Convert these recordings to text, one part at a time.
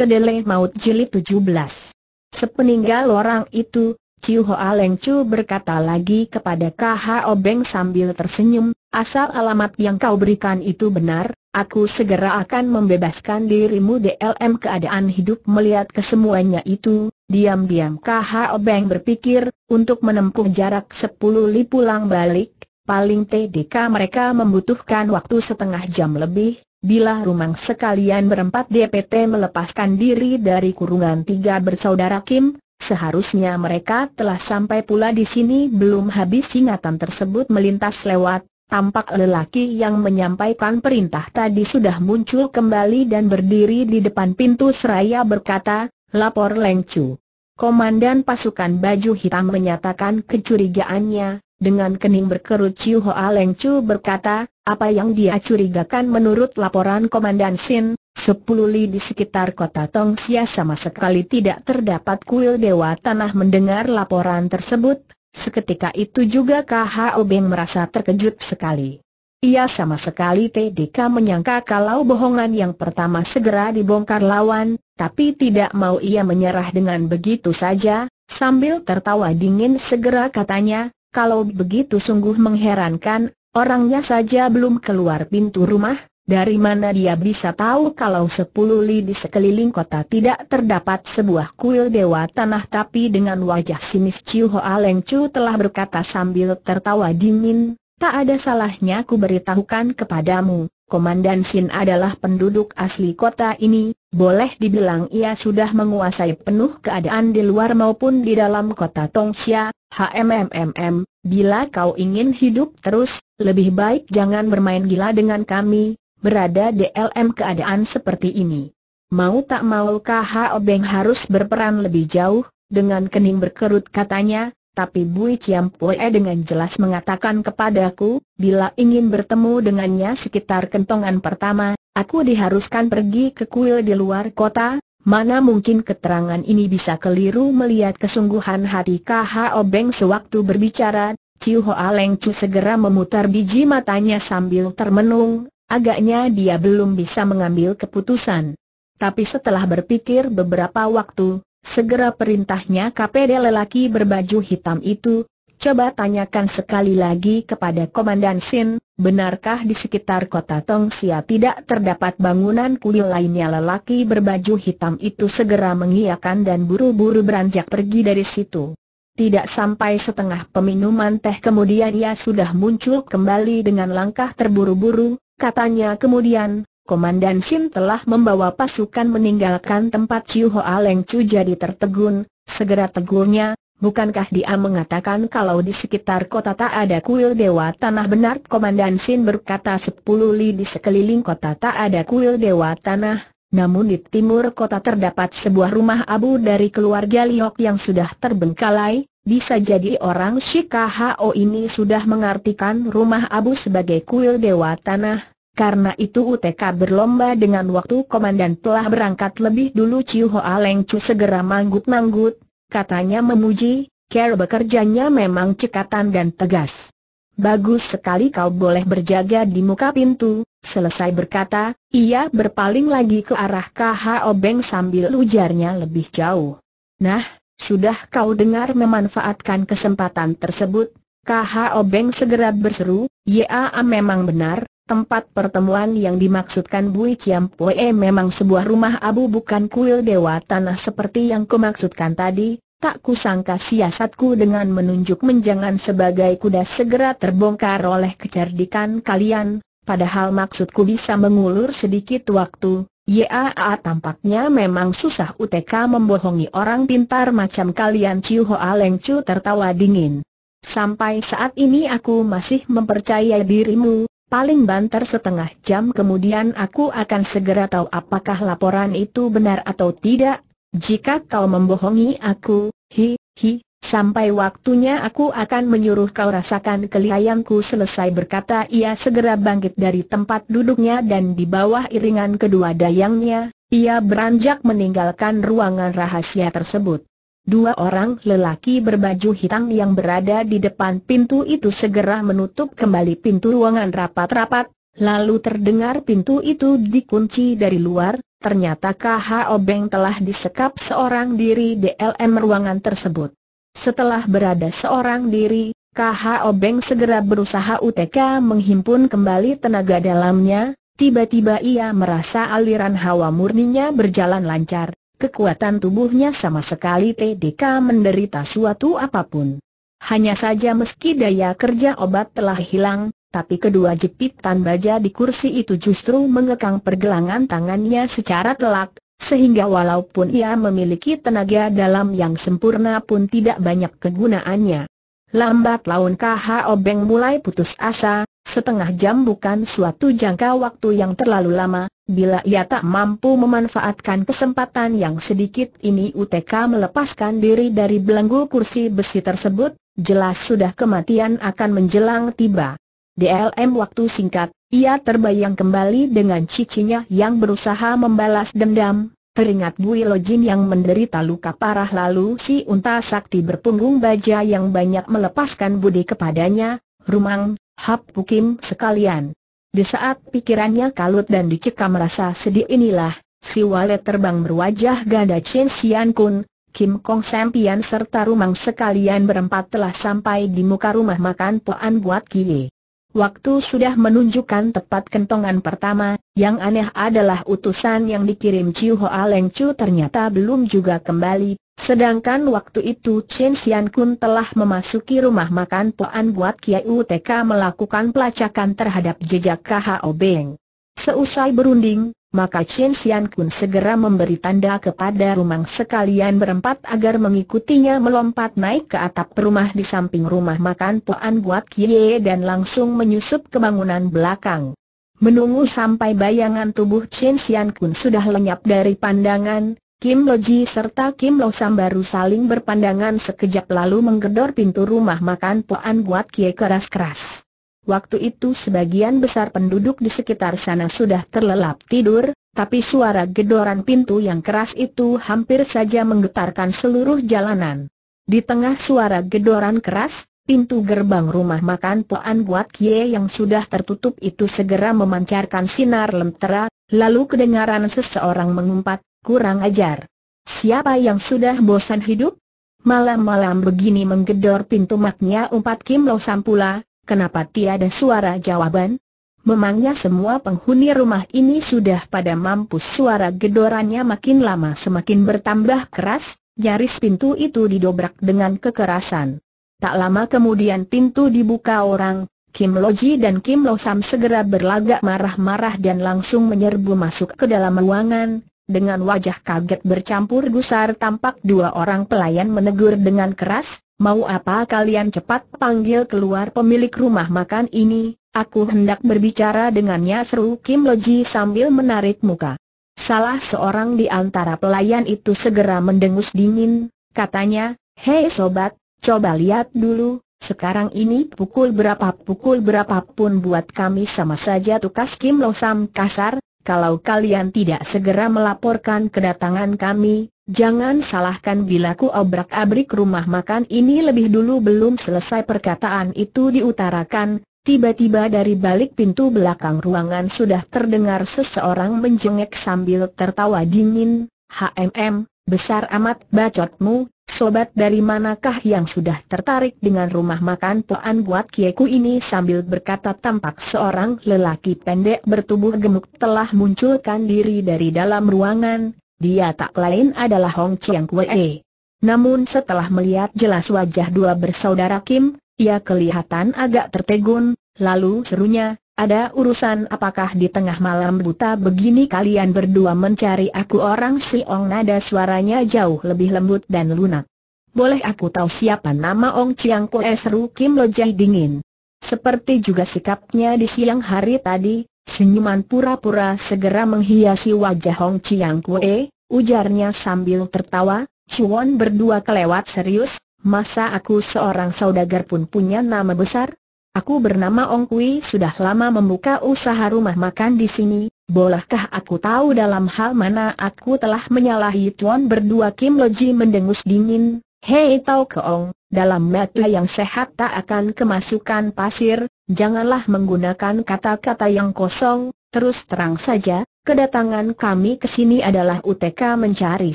Kedele Maut Jilid 17. Sepeninggal orang itu, Ciu Hoa Leng Chu berkata lagi kepada KH Obeng sambil tersenyum, asal alamat yang kau berikan itu benar, aku segera akan membebaskan dirimu DLM keadaan hidup melihat kesemuanya itu, diam-diam KH Obeng berpikir, untuk menempuh jarak 10 li pulang balik, paling TDK mereka membutuhkan waktu setengah jam lebih, Bila rumang sekalian berempat DPT melepaskan diri dari kurungan tiga bersaudara Kim, seharusnya mereka telah sampai pula di sini belum habis singatan tersebut melintas lewat, tampak lelaki yang menyampaikan perintah tadi sudah muncul kembali dan berdiri di depan pintu seraya berkata, lapor Leng Chu. Komandan pasukan baju hitam menyatakan kecurigaannya, dengan kening berkerut Chiu Hoa Leng Chu berkata, apa yang dia curigakan menurut laporan Komandan Sin, 10 li di sekitar kota Tongsia sama sekali tidak terdapat kuil dewa tanah mendengar laporan tersebut, seketika itu juga KHO Beng merasa terkejut sekali. Ia sama sekali TDK menyangka kalau bohongan yang pertama segera dibongkar lawan, tapi tidak mau ia menyerah dengan begitu saja, sambil tertawa dingin segera katanya, kalau begitu sungguh mengherankan, Orangnya saja belum keluar pintu rumah, dari mana dia bisa tahu kalau sepuluh li di sekeliling kota tidak terdapat sebuah kuil dewa tanah tapi dengan wajah sinis Chiu Hoa Leng Chu telah berkata sambil tertawa dingin, tak ada salahnya ku beritahukan kepadamu, Komandan Sin adalah penduduk asli kota ini, boleh dibilang ia sudah menguasai penuh keadaan di luar maupun di dalam kota Tongxia, HMMMM, bila kau ingin hidup terus, lebih baik jangan bermain gila dengan kami, berada DLM keadaan seperti ini. Mau tak mau KH Obeng harus berperan lebih jauh, dengan kening berkerut katanya, tapi Bui Ciampoe dengan jelas mengatakan kepadaku, bila ingin bertemu dengannya sekitar kentongan pertama, aku diharuskan pergi ke kuil di luar kota, Mana mungkin keterangan ini bisa keliru melihat kesungguhan hati KHO Obeng sewaktu berbicara, Ciu Hoa Leng Chu segera memutar biji matanya sambil termenung, agaknya dia belum bisa mengambil keputusan. Tapi setelah berpikir beberapa waktu, segera perintahnya KPD lelaki berbaju hitam itu, Coba tanyakan sekali lagi kepada Komandan Sin, benarkah di sekitar kota Tongsia tidak terdapat bangunan kuil lainnya lelaki berbaju hitam itu segera mengiakan dan buru-buru beranjak pergi dari situ. Tidak sampai setengah peminuman teh kemudian ia sudah muncul kembali dengan langkah terburu-buru, katanya kemudian, Komandan Sin telah membawa pasukan meninggalkan tempat Ciu Hoa Leng Cu jadi tertegun, segera tegurnya, Bukankah dia mengatakan kalau di sekitar kota tak ada kuil dewa tanah benar? Komandan Sin berkata sepuluh li di sekeliling kota tak ada kuil dewa tanah, namun di timur kota terdapat sebuah rumah abu dari keluarga Liok yang sudah terbengkalai, bisa jadi orang Shikahao ini sudah mengartikan rumah abu sebagai kuil dewa tanah, karena itu UTK berlomba dengan waktu komandan telah berangkat lebih dulu Ciuho Hoa Leng segera manggut-manggut, katanya memuji, Care bekerjanya memang cekatan dan tegas. Bagus sekali kau boleh berjaga di muka pintu, selesai berkata, ia berpaling lagi ke arah KH Obeng sambil ujarnya lebih jauh. Nah, sudah kau dengar memanfaatkan kesempatan tersebut, KH Obeng segera berseru, Ya memang benar, Tempat pertemuan yang dimaksudkan Bui Chiam Poe memang sebuah rumah abu bukan kuil dewa tanah seperti yang kumaksudkan tadi, tak kusangka siasatku dengan menunjuk menjangan sebagai kuda segera terbongkar oleh kecerdikan kalian, padahal maksudku bisa mengulur sedikit waktu, Ya, tampaknya memang susah UTK membohongi orang pintar macam kalian Ciu Hoa Leng Chu tertawa dingin. Sampai saat ini aku masih mempercayai dirimu, Paling banter setengah jam kemudian aku akan segera tahu apakah laporan itu benar atau tidak. Jika kau membohongi aku, hi, hi, sampai waktunya aku akan menyuruh kau rasakan kelihayanku selesai berkata ia segera bangkit dari tempat duduknya dan di bawah iringan kedua dayangnya, ia beranjak meninggalkan ruangan rahasia tersebut. Dua orang lelaki berbaju hitam yang berada di depan pintu itu segera menutup kembali pintu ruangan rapat-rapat, lalu terdengar pintu itu dikunci dari luar, ternyata KH Obeng telah disekap seorang diri di LM ruangan tersebut. Setelah berada seorang diri, KH Obeng segera berusaha UTK menghimpun kembali tenaga dalamnya, tiba-tiba ia merasa aliran hawa murninya berjalan lancar. Kekuatan tubuhnya sama sekali TDK menderita suatu apapun. Hanya saja meski daya kerja obat telah hilang, tapi kedua jepitan baja di kursi itu justru mengekang pergelangan tangannya secara telak, sehingga walaupun ia memiliki tenaga dalam yang sempurna pun tidak banyak kegunaannya. Lambat laun KH Obeng mulai putus asa, setengah jam bukan suatu jangka waktu yang terlalu lama, Bila ia tak mampu memanfaatkan kesempatan yang sedikit ini UTK melepaskan diri dari belenggu kursi besi tersebut, jelas sudah kematian akan menjelang tiba. DLM waktu singkat, ia terbayang kembali dengan cicinya yang berusaha membalas dendam, teringat Bui Lojin yang menderita luka parah lalu si unta sakti berpunggung baja yang banyak melepaskan budi kepadanya, Rumang, Hap Pukim sekalian. Di saat pikirannya kalut dan dicekam rasa sedih inilah, si Wale terbang berwajah ganda Chen Sian Kun, Kim Kong pian serta Rumang sekalian berempat telah sampai di muka rumah makan Poan Buat Kie. Waktu sudah menunjukkan tepat kentongan pertama, yang aneh adalah utusan yang dikirim Chiu Hoa Leng Chu ternyata belum juga kembali, Sedangkan waktu itu Chen Xian Kun telah memasuki rumah makan Puan buat Kiai UTK melakukan pelacakan terhadap jejak KHO Beng. Seusai berunding, maka Chen Xian Kun segera memberi tanda kepada rumah sekalian berempat agar mengikutinya melompat naik ke atap rumah di samping rumah makan Puan buat Kiai dan langsung menyusup ke bangunan belakang. Menunggu sampai bayangan tubuh Chen Xian Kun sudah lenyap dari pandangan, Kim Loji serta Kim Lo Sam baru saling berpandangan sekejap lalu menggedor pintu rumah makan Poan Guat Kie keras-keras. Waktu itu sebagian besar penduduk di sekitar sana sudah terlelap tidur, tapi suara gedoran pintu yang keras itu hampir saja menggetarkan seluruh jalanan. Di tengah suara gedoran keras, pintu gerbang rumah makan Poan Guat Kie yang sudah tertutup itu segera memancarkan sinar lentera, lalu kedengaran seseorang mengumpat, kurang ajar. Siapa yang sudah bosan hidup? Malam-malam begini menggedor pintu maknya umpat Kim Lo Sampula, kenapa tiada suara jawaban? Memangnya semua penghuni rumah ini sudah pada mampus suara gedorannya makin lama semakin bertambah keras, nyaris pintu itu didobrak dengan kekerasan. Tak lama kemudian pintu dibuka orang, Kim Lo Loji dan Kim Lo Sam segera berlagak marah-marah dan langsung menyerbu masuk ke dalam ruangan, dengan wajah kaget bercampur gusar tampak dua orang pelayan menegur dengan keras, mau apa kalian cepat panggil keluar pemilik rumah makan ini, aku hendak berbicara dengannya seru Kim Loji sambil menarik muka. Salah seorang di antara pelayan itu segera mendengus dingin, katanya, Hei sobat, coba lihat dulu, sekarang ini pukul berapa pukul berapapun buat kami sama saja tukas Kim Lo Sam kasar, kalau kalian tidak segera melaporkan kedatangan kami, jangan salahkan bila ku obrak-abrik rumah makan ini lebih dulu belum selesai perkataan itu diutarakan, tiba-tiba dari balik pintu belakang ruangan sudah terdengar seseorang menjengek sambil tertawa dingin, HMM, besar amat bacotmu, sobat dari manakah yang sudah tertarik dengan rumah makan Tuan Buat Kieku ini sambil berkata tampak seorang lelaki pendek bertubuh gemuk telah munculkan diri dari dalam ruangan, dia tak lain adalah Hong Chiang Kuei. Namun setelah melihat jelas wajah dua bersaudara Kim, ia kelihatan agak tertegun, lalu serunya, ada urusan apakah di tengah malam buta begini kalian berdua mencari aku orang Siong nada suaranya jauh lebih lembut dan lunak. Boleh aku tahu siapa nama Ong Chiang Kue eh, seru Kim Lojai dingin. Seperti juga sikapnya di siang hari tadi, senyuman pura-pura segera menghiasi wajah Ong Chiang Kue, eh, ujarnya sambil tertawa, Chuan berdua kelewat serius, masa aku seorang saudagar pun punya nama besar? Aku bernama Ong Kui sudah lama membuka usaha rumah makan di sini, bolehkah aku tahu dalam hal mana aku telah menyalahi tuan berdua Kim Loji mendengus dingin? Hei Tau ke Ong, dalam mata yang sehat tak akan kemasukan pasir, janganlah menggunakan kata-kata yang kosong, terus terang saja, kedatangan kami ke sini adalah UTK mencari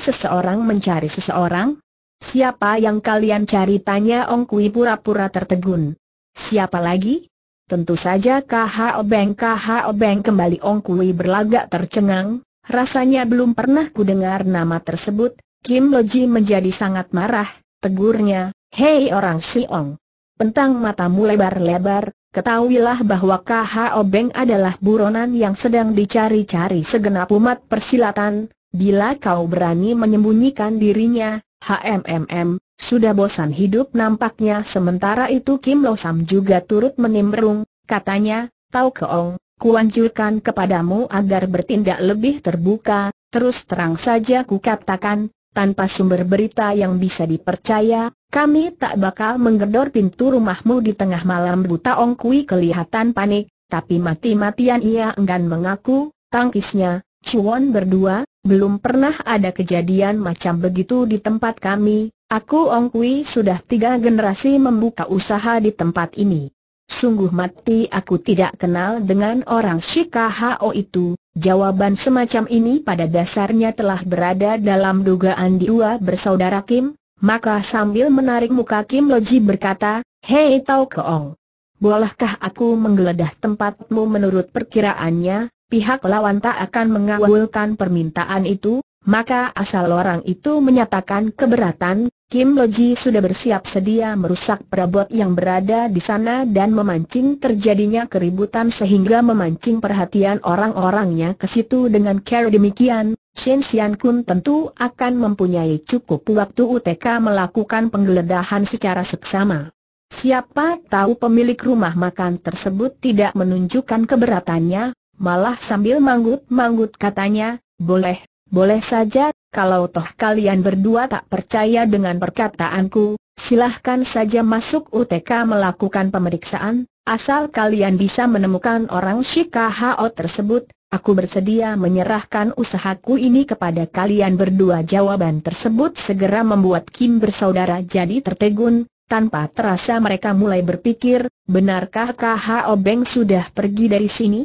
seseorang mencari seseorang? Siapa yang kalian cari? Tanya Ong Kui pura-pura tertegun. Siapa lagi? Tentu saja KHO Obeng. KHO Obeng kembali Ong Kui berlagak tercengang, rasanya belum pernah ku dengar nama tersebut, Kim Loji menjadi sangat marah, tegurnya, hei orang si Ong! Pentang mata mulai berlebar. Ketahuilah bahwa KHO Beng adalah buronan yang sedang dicari-cari segenap umat persilatan, bila kau berani menyembunyikan dirinya, HMMM, sudah bosan hidup nampaknya sementara itu Kim Lo Sam juga turut menimbrung, katanya, Tau Keong, kuanjurkan kepadamu agar bertindak lebih terbuka, terus terang saja Ku katakan, tanpa sumber berita yang bisa dipercaya, kami tak bakal menggedor pintu rumahmu di tengah malam buta Ong Kui kelihatan panik, tapi mati-matian ia enggan mengaku, tangkisnya, Cuan berdua, belum pernah ada kejadian macam begitu di tempat kami, Aku Ong Kui sudah tiga generasi membuka usaha di tempat ini. Sungguh mati aku tidak kenal dengan orang Shikaho itu, jawaban semacam ini pada dasarnya telah berada dalam dugaan dua bersaudara Kim, maka sambil menarik muka Kim Loji berkata, Hei Tau Keong, bolehkah aku menggeledah tempatmu menurut perkiraannya, pihak lawan tak akan mengawulkan permintaan itu, maka asal orang itu menyatakan keberatan, Kim Loji sudah bersiap sedia merusak perabot yang berada di sana dan memancing terjadinya keributan sehingga memancing perhatian orang-orangnya ke situ dengan cara demikian, Shen Xian Kun tentu akan mempunyai cukup waktu UTK melakukan penggeledahan secara seksama. Siapa tahu pemilik rumah makan tersebut tidak menunjukkan keberatannya, malah sambil manggut-manggut katanya, boleh, boleh saja kalau toh kalian berdua tak percaya dengan perkataanku, silahkan saja masuk UTK melakukan pemeriksaan, asal kalian bisa menemukan orang Shikahao tersebut, aku bersedia menyerahkan usahaku ini kepada kalian berdua jawaban tersebut segera membuat Kim bersaudara jadi tertegun, tanpa terasa mereka mulai berpikir, benarkah KHO Beng sudah pergi dari sini?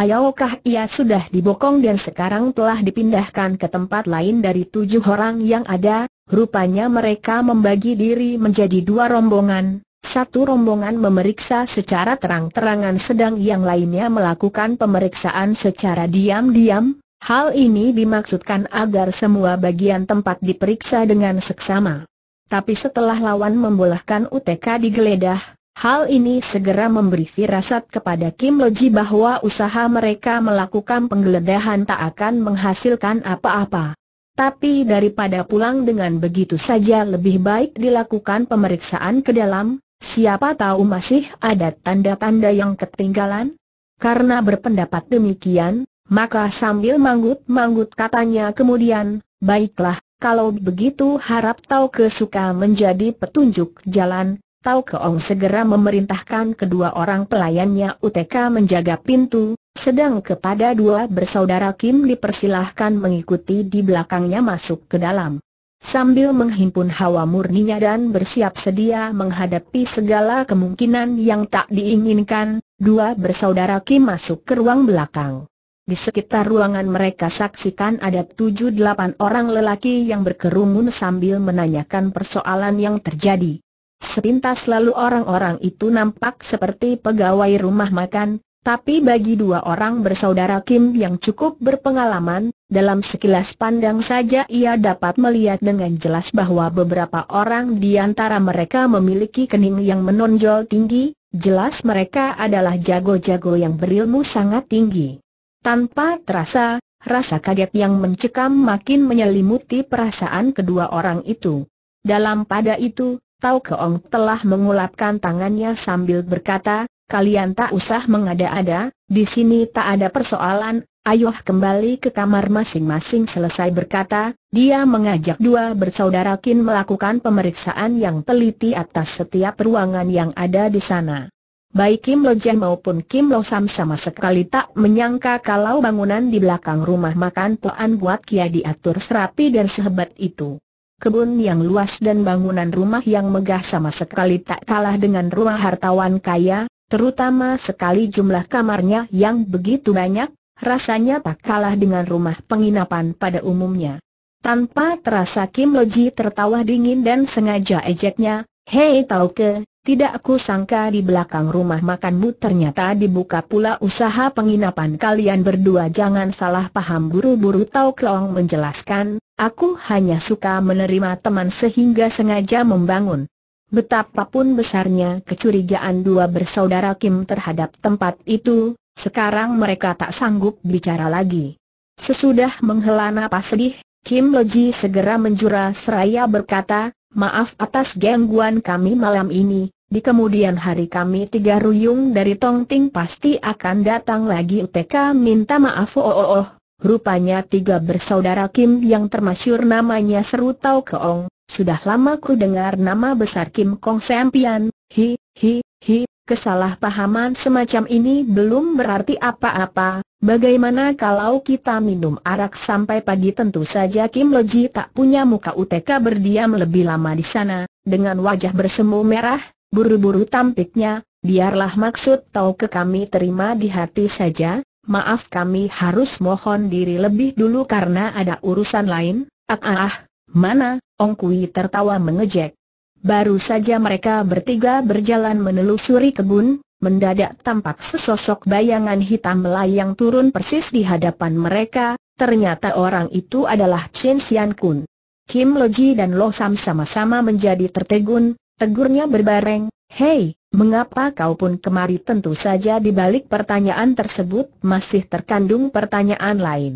Ayaukah ia sudah dibokong dan sekarang telah dipindahkan ke tempat lain dari tujuh orang yang ada? Rupanya mereka membagi diri menjadi dua rombongan. Satu rombongan memeriksa secara terang-terangan sedang yang lainnya melakukan pemeriksaan secara diam-diam. Hal ini dimaksudkan agar semua bagian tempat diperiksa dengan seksama. Tapi setelah lawan membolehkan UTK digeledah, Hal ini segera memberi firasat kepada Kim Loji bahwa usaha mereka melakukan penggeledahan tak akan menghasilkan apa-apa. Tapi daripada pulang dengan begitu saja lebih baik dilakukan pemeriksaan ke dalam, siapa tahu masih ada tanda-tanda yang ketinggalan? Karena berpendapat demikian, maka sambil manggut-manggut katanya kemudian, baiklah, kalau begitu harap tahu kesuka menjadi petunjuk jalan, Tau Keong segera memerintahkan kedua orang pelayannya UTK menjaga pintu, sedang kepada dua bersaudara Kim dipersilahkan mengikuti di belakangnya masuk ke dalam. Sambil menghimpun hawa murninya dan bersiap sedia menghadapi segala kemungkinan yang tak diinginkan, dua bersaudara Kim masuk ke ruang belakang. Di sekitar ruangan mereka saksikan ada tujuh delapan orang lelaki yang berkerumun sambil menanyakan persoalan yang terjadi. Sepintas lalu orang-orang itu nampak seperti pegawai rumah makan, tapi bagi dua orang bersaudara Kim yang cukup berpengalaman, dalam sekilas pandang saja ia dapat melihat dengan jelas bahwa beberapa orang di antara mereka memiliki kening yang menonjol tinggi, jelas mereka adalah jago-jago yang berilmu sangat tinggi. Tanpa terasa, rasa kaget yang mencekam makin menyelimuti perasaan kedua orang itu. Dalam pada itu, Tau Keong telah mengulapkan tangannya sambil berkata, kalian tak usah mengada-ada, di sini tak ada persoalan, Ayuh kembali ke kamar masing-masing selesai berkata, dia mengajak dua bersaudara Kin melakukan pemeriksaan yang teliti atas setiap ruangan yang ada di sana. Baik Kim Lo Jen maupun Kim Lo Sam sama sekali tak menyangka kalau bangunan di belakang rumah makan Poan Buat Kia diatur serapi dan sehebat itu kebun yang luas dan bangunan rumah yang megah sama sekali tak kalah dengan rumah hartawan kaya, terutama sekali jumlah kamarnya yang begitu banyak, rasanya tak kalah dengan rumah penginapan pada umumnya. Tanpa terasa Kim Loji tertawa dingin dan sengaja ejeknya, Hei ke? Tidak aku sangka di belakang rumah makanmu ternyata dibuka pula usaha penginapan kalian berdua Jangan salah paham buru-buru Tau Klong menjelaskan Aku hanya suka menerima teman sehingga sengaja membangun Betapapun besarnya kecurigaan dua bersaudara Kim terhadap tempat itu Sekarang mereka tak sanggup bicara lagi Sesudah menghela napas sedih Kim Loji segera menjura seraya berkata Maaf atas gangguan kami malam ini, di kemudian hari kami tiga ruyung dari Tongting pasti akan datang lagi UTK minta maaf oh oh oh. Rupanya tiga bersaudara Kim yang termasyur namanya Seru Tau Keong, sudah lama ku dengar nama besar Kim Kong Sempian. hi, hi, Hi, kesalahpahaman semacam ini belum berarti apa-apa, bagaimana kalau kita minum arak sampai pagi tentu saja Kim Loji tak punya muka UTK berdiam lebih lama di sana, dengan wajah bersemu merah, buru-buru tampiknya, biarlah maksud tahu ke kami terima di hati saja, maaf kami harus mohon diri lebih dulu karena ada urusan lain, ah ah, ah. mana, Ong Kui tertawa mengejek. Baru saja mereka bertiga berjalan menelusuri kebun, mendadak tampak sesosok bayangan hitam melayang turun persis di hadapan mereka, ternyata orang itu adalah Chen Xian Kun. Kim Loji dan Lo Sam sama-sama menjadi tertegun, tegurnya berbareng, Hei, mengapa kau pun kemari tentu saja di balik pertanyaan tersebut masih terkandung pertanyaan lain.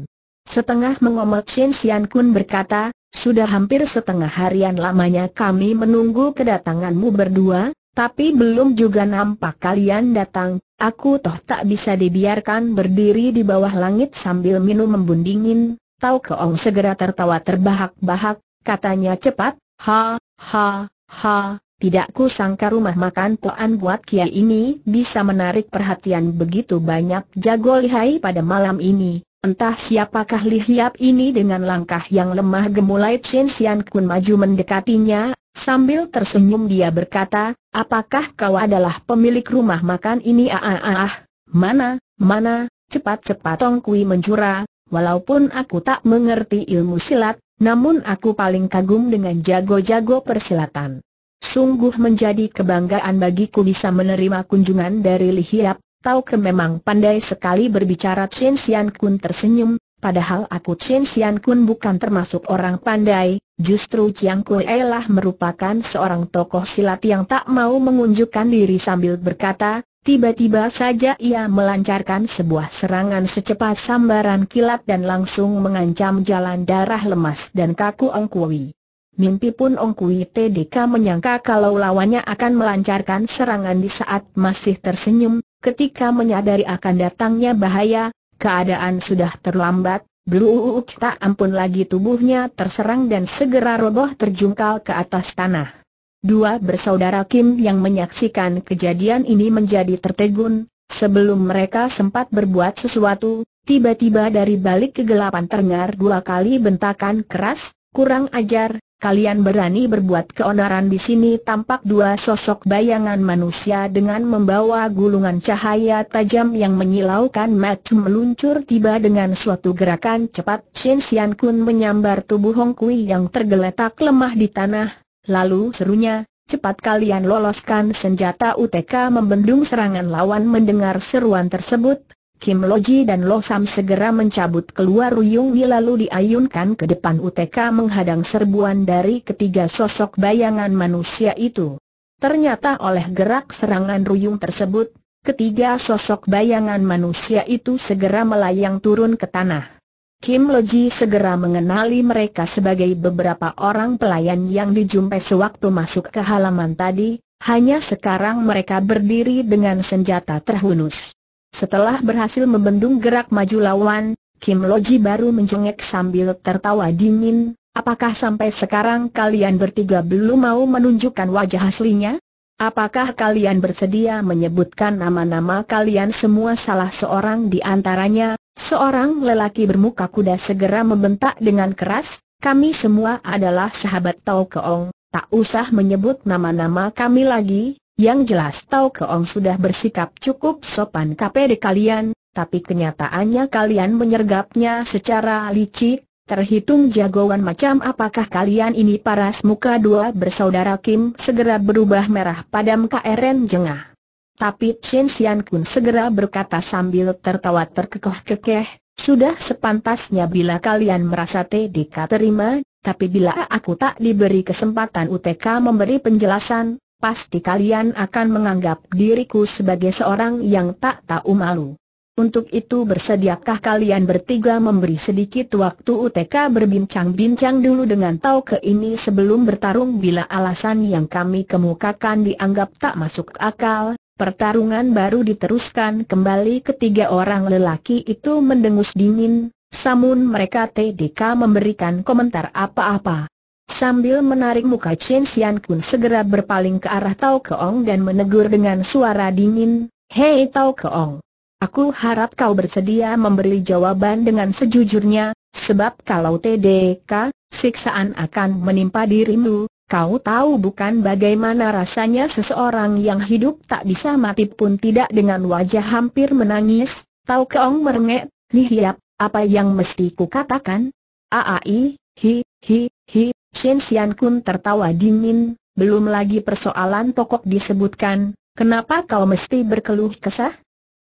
Setengah mengomel Chen Xian Kun berkata, sudah hampir setengah harian lamanya kami menunggu kedatanganmu berdua, tapi belum juga nampak kalian datang. Aku toh tak bisa dibiarkan berdiri di bawah langit sambil minum membundingin. dingin. Tau Keong segera tertawa terbahak-bahak, katanya cepat, ha, ha, ha, tidak ku sangka rumah makan Toan Buat Kia ini bisa menarik perhatian begitu banyak jago lihai pada malam ini. Entah siapakah Li Hiap ini dengan langkah yang lemah gemulai Chen Xian Kun maju mendekatinya, sambil tersenyum dia berkata, apakah kau adalah pemilik rumah makan ini ah, ah ah ah, mana, mana, cepat-cepat Tong Kui menjura, walaupun aku tak mengerti ilmu silat, namun aku paling kagum dengan jago-jago persilatan. Sungguh menjadi kebanggaan bagiku bisa menerima kunjungan dari Li Hiap, Tahu ke memang pandai sekali berbicara Chen Xian Kun tersenyum, padahal aku Chen Xian Kun bukan termasuk orang pandai, justru Chiang Kuei lah merupakan seorang tokoh silat yang tak mau mengunjukkan diri sambil berkata, tiba-tiba saja ia melancarkan sebuah serangan secepat sambaran kilat dan langsung mengancam jalan darah lemas dan kaku Ong Kui. Mimpi pun Ong Kui TDK menyangka kalau lawannya akan melancarkan serangan di saat masih tersenyum, Ketika menyadari akan datangnya bahaya, keadaan sudah terlambat, Blue tak ampun lagi tubuhnya terserang dan segera roboh terjungkal ke atas tanah. Dua bersaudara Kim yang menyaksikan kejadian ini menjadi tertegun, sebelum mereka sempat berbuat sesuatu, tiba-tiba dari balik kegelapan terdengar dua kali bentakan keras, kurang ajar, kalian berani berbuat keonaran di sini tampak dua sosok bayangan manusia dengan membawa gulungan cahaya tajam yang menyilaukan match meluncur tiba dengan suatu gerakan cepat Shen Xian Kun menyambar tubuh Hong Kui yang tergeletak lemah di tanah, lalu serunya, cepat kalian loloskan senjata UTK membendung serangan lawan mendengar seruan tersebut, Kim Loji dan Lo Sam segera mencabut keluar Ruyung Wi lalu diayunkan ke depan UTK menghadang serbuan dari ketiga sosok bayangan manusia itu. Ternyata oleh gerak serangan Ruyung tersebut, ketiga sosok bayangan manusia itu segera melayang turun ke tanah. Kim Loji segera mengenali mereka sebagai beberapa orang pelayan yang dijumpai sewaktu masuk ke halaman tadi, hanya sekarang mereka berdiri dengan senjata terhunus. Setelah berhasil membendung gerak maju lawan, Kim Loji baru menjengek sambil tertawa dingin, apakah sampai sekarang kalian bertiga belum mau menunjukkan wajah aslinya? Apakah kalian bersedia menyebutkan nama-nama kalian semua salah seorang di antaranya? Seorang lelaki bermuka kuda segera membentak dengan keras, kami semua adalah sahabat Tau Keong, tak usah menyebut nama-nama kami lagi, yang jelas Tau Keong sudah bersikap cukup sopan KPD kalian, tapi kenyataannya kalian menyergapnya secara licik, terhitung jagoan macam apakah kalian ini paras muka dua bersaudara Kim segera berubah merah padam KRN jengah. Tapi Chen Xian Kun segera berkata sambil tertawa terkekeh-kekeh, sudah sepantasnya bila kalian merasa TDK terima, tapi bila aku tak diberi kesempatan UTK memberi penjelasan, pasti kalian akan menganggap diriku sebagai seorang yang tak tahu malu. Untuk itu bersediakah kalian bertiga memberi sedikit waktu UTK berbincang-bincang dulu dengan Tau ke ini sebelum bertarung bila alasan yang kami kemukakan dianggap tak masuk akal, pertarungan baru diteruskan kembali ketiga orang lelaki itu mendengus dingin, samun mereka TDK memberikan komentar apa-apa. Sambil menarik muka Chen Xian Kun segera berpaling ke arah Tao Keong dan menegur dengan suara dingin, Hei Tao Keong, aku harap kau bersedia memberi jawaban dengan sejujurnya, sebab kalau TDK, siksaan akan menimpa dirimu, kau tahu bukan bagaimana rasanya seseorang yang hidup tak bisa mati pun tidak dengan wajah hampir menangis, Tao Keong merengek, nih Yap, apa yang mesti kukatakan? Aai, hi, hi, hi, Shen Xian Kun tertawa dingin, belum lagi persoalan pokok disebutkan, kenapa kau mesti berkeluh kesah?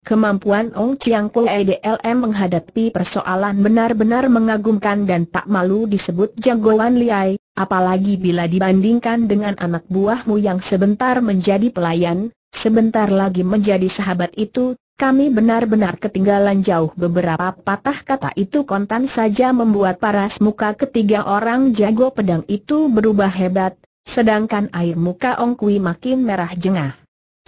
Kemampuan Ong Chiang Kue M menghadapi persoalan benar-benar mengagumkan dan tak malu disebut jagoan liai, apalagi bila dibandingkan dengan anak buahmu yang sebentar menjadi pelayan, sebentar lagi menjadi sahabat itu, kami benar-benar ketinggalan jauh beberapa patah kata itu kontan saja membuat paras muka ketiga orang jago pedang itu berubah hebat, sedangkan air muka Ong Kui makin merah jengah.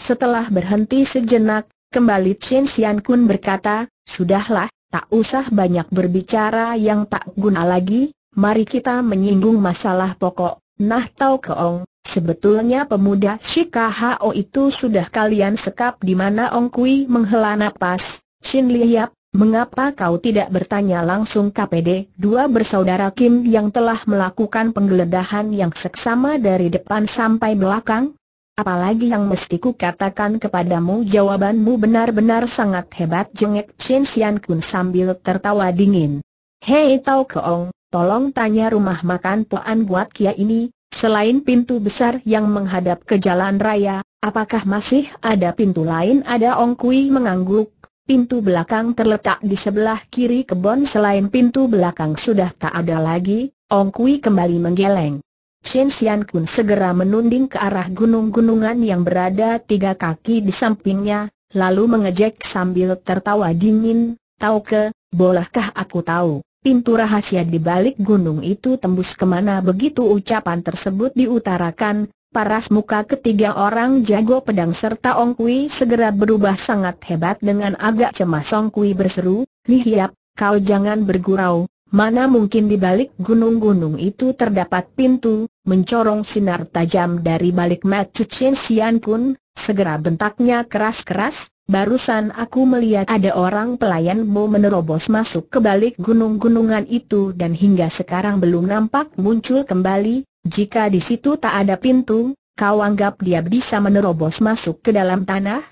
Setelah berhenti sejenak, kembali Chen Xian Kun berkata, Sudahlah, tak usah banyak berbicara yang tak guna lagi, mari kita menyinggung masalah pokok, nah tau ke Ong. Sebetulnya pemuda Shikahao itu sudah kalian sekap di mana Ong Kui menghela napas, Shin Liyap, mengapa kau tidak bertanya langsung KPD dua bersaudara Kim yang telah melakukan penggeledahan yang seksama dari depan sampai belakang? Apalagi yang mesti ku katakan kepadamu jawabanmu benar-benar sangat hebat jengek Shin Sian Kun sambil tertawa dingin. Hei Tau Keong, tolong tanya rumah makan Poan buat kia ini, Selain pintu besar yang menghadap ke jalan raya, apakah masih ada pintu lain? Ada Ong Kui mengangguk. Pintu belakang terletak di sebelah kiri kebon selain pintu belakang sudah tak ada lagi, Ong Kui kembali menggeleng. Shen Xian Kun segera menunding ke arah gunung-gunungan yang berada tiga kaki di sampingnya, lalu mengejek sambil tertawa dingin, tahu ke, bolehkah aku tahu? Pintu rahasia di balik gunung itu tembus kemana begitu ucapan tersebut diutarakan, paras muka ketiga orang jago pedang serta Ong Kui segera berubah sangat hebat dengan agak cemas Ong Kui berseru, Lihiap, kau jangan bergurau, mana mungkin di balik gunung-gunung itu terdapat pintu, mencorong sinar tajam dari balik Matsu Chin Sian Kun, segera bentaknya keras-keras, Barusan aku melihat ada orang pelayanmu menerobos masuk ke balik gunung-gunungan itu dan hingga sekarang belum nampak muncul kembali, jika di situ tak ada pintu, kau anggap dia bisa menerobos masuk ke dalam tanah?